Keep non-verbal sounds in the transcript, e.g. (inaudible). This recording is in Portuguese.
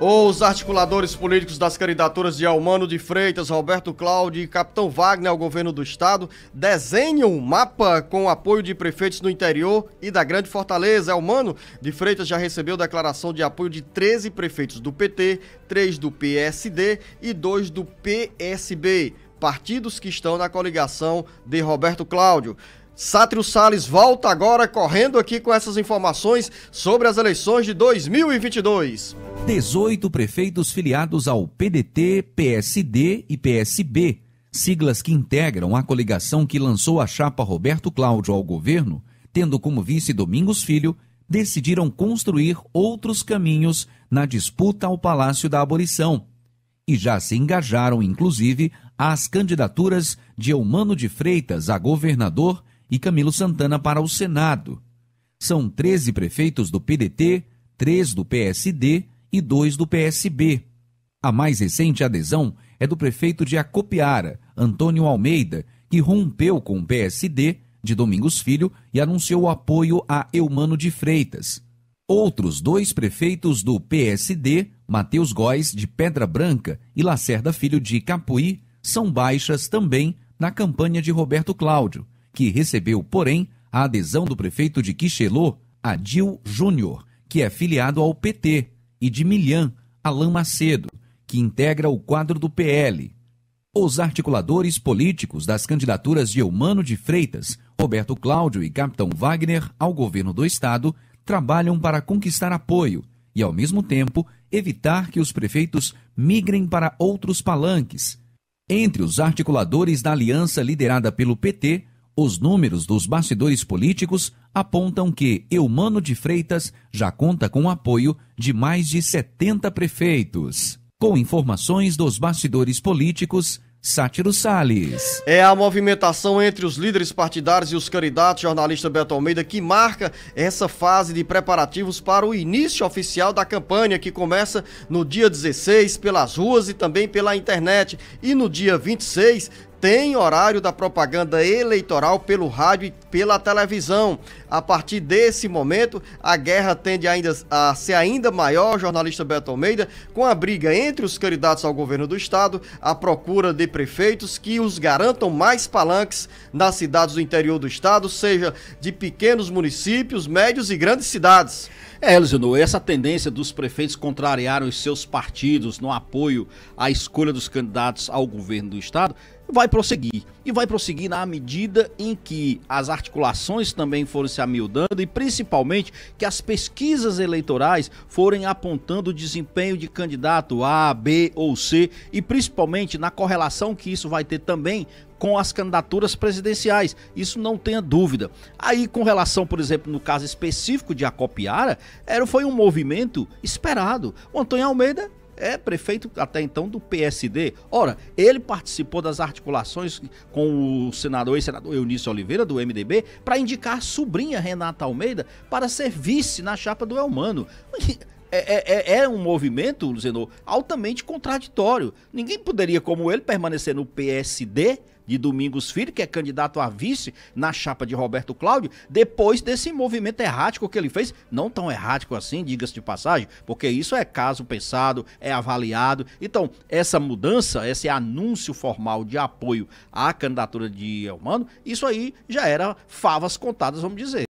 Os articuladores políticos das candidaturas de Almano de Freitas, Roberto Cláudio e Capitão Wagner ao governo do estado desenham um mapa com o apoio de prefeitos do interior e da Grande Fortaleza. Almano de Freitas já recebeu declaração de apoio de 13 prefeitos do PT, 3 do PSD e 2 do PSB, partidos que estão na coligação de Roberto Cláudio. Sátrio Sales volta agora correndo aqui com essas informações sobre as eleições de 2022. 18 prefeitos filiados ao PDT, PSD e PSB, siglas que integram a coligação que lançou a chapa Roberto Cláudio ao governo, tendo como vice Domingos Filho, decidiram construir outros caminhos na disputa ao Palácio da Abolição. E já se engajaram, inclusive, às candidaturas de Eumano de Freitas a governador e Camilo Santana para o Senado. São 13 prefeitos do PDT, 3 do PSD, e dois do PSB. A mais recente adesão é do prefeito de Acopiara, Antônio Almeida, que rompeu com o PSD de Domingos Filho e anunciou apoio a Eumano de Freitas. Outros dois prefeitos do PSD, Matheus Góes, de Pedra Branca, e Lacerda Filho, de Capuí, são baixas também na campanha de Roberto Cláudio, que recebeu, porém, a adesão do prefeito de Quixelô, Adil Júnior, que é filiado ao PT, e de Milian Alain Macedo, que integra o quadro do PL. Os articuladores políticos das candidaturas de Eumano de Freitas, Roberto Cláudio e Capitão Wagner ao governo do Estado trabalham para conquistar apoio e, ao mesmo tempo, evitar que os prefeitos migrem para outros palanques. Entre os articuladores da aliança liderada pelo PT, os números dos bastidores políticos apontam que Eumano de Freitas já conta com o apoio de mais de 70 prefeitos. Com informações dos bastidores políticos, Sátiro Sales. É a movimentação entre os líderes partidários e os candidatos, jornalista Beto Almeida, que marca essa fase de preparativos para o início oficial da campanha, que começa no dia 16 pelas ruas e também pela internet, e no dia 26 tem horário da propaganda eleitoral pelo rádio e pela televisão. A partir desse momento, a guerra tende ainda a ser ainda maior, jornalista Beto Almeida, com a briga entre os candidatos ao governo do estado, a procura de prefeitos que os garantam mais palanques nas cidades do interior do estado, seja de pequenos municípios, médios e grandes cidades. É, Elisinor, essa tendência dos prefeitos contrariarem os seus partidos no apoio à escolha dos candidatos ao governo do estado vai prosseguir. E vai prosseguir na medida em que as articulações também forem se amildando e principalmente que as pesquisas eleitorais forem apontando o desempenho de candidato A, B ou C e principalmente na correlação que isso vai ter também com as candidaturas presidenciais, isso não tenha dúvida. Aí, com relação, por exemplo, no caso específico de Acopiara, era, foi um movimento esperado. O Antônio Almeida é prefeito até então do PSD. Ora, ele participou das articulações com o senador, e senador Eunício Oliveira, do MDB, para indicar a sobrinha Renata Almeida para ser vice na chapa do Elmano. (laughs) É, é, é, é um movimento, Luzenor, altamente contraditório. Ninguém poderia, como ele, permanecer no PSD de Domingos Filho, que é candidato a vice na chapa de Roberto Cláudio, depois desse movimento errático que ele fez, não tão errático assim, diga-se de passagem, porque isso é caso pensado, é avaliado. Então, essa mudança, esse anúncio formal de apoio à candidatura de Elmano, isso aí já era favas contadas, vamos dizer.